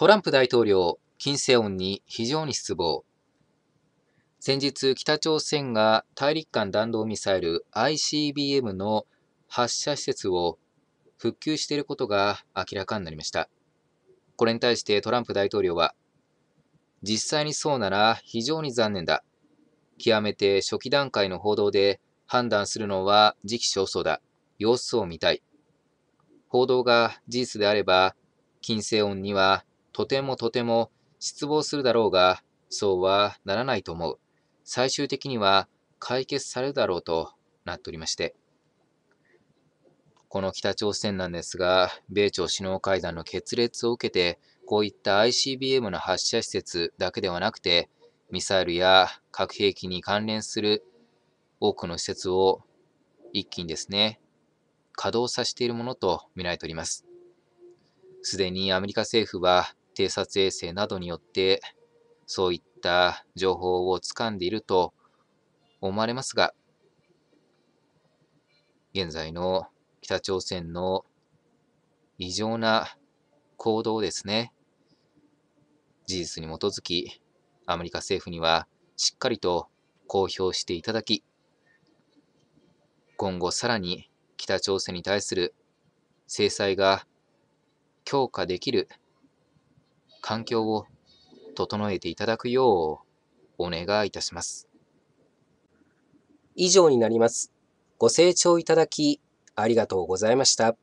トランプ大統領、金正恩に非常に失望。先日、北朝鮮が大陸間弾道ミサイル ICBM の発射施設を復旧していることが明らかになりました。これに対してトランプ大統領は、実際にそうなら非常に残念だ。極めて初期段階の報道で判断するのは時期尚早だ。様子を見たい。報道が事実であれば、金星恩にはとてもとても失望するだろうが、そうはならないと思う。最終的には解決されるだろうとなっておりまして。この北朝鮮なんですが、米朝首脳会談の決裂を受けて、こういった ICBM の発射施設だけではなくて、ミサイルや核兵器に関連する多くの施設を一気にですね、稼働させているものと見られております。すでにアメリカ政府は偵察衛星などによってそういった情報を掴んでいると思われますが現在の北朝鮮の異常な行動ですね事実に基づきアメリカ政府にはしっかりと公表していただき今後さらに北朝鮮に対する制裁が強化できる環境を整えていただくようお願いいたします。以上になります。ご清聴いただきありがとうございました。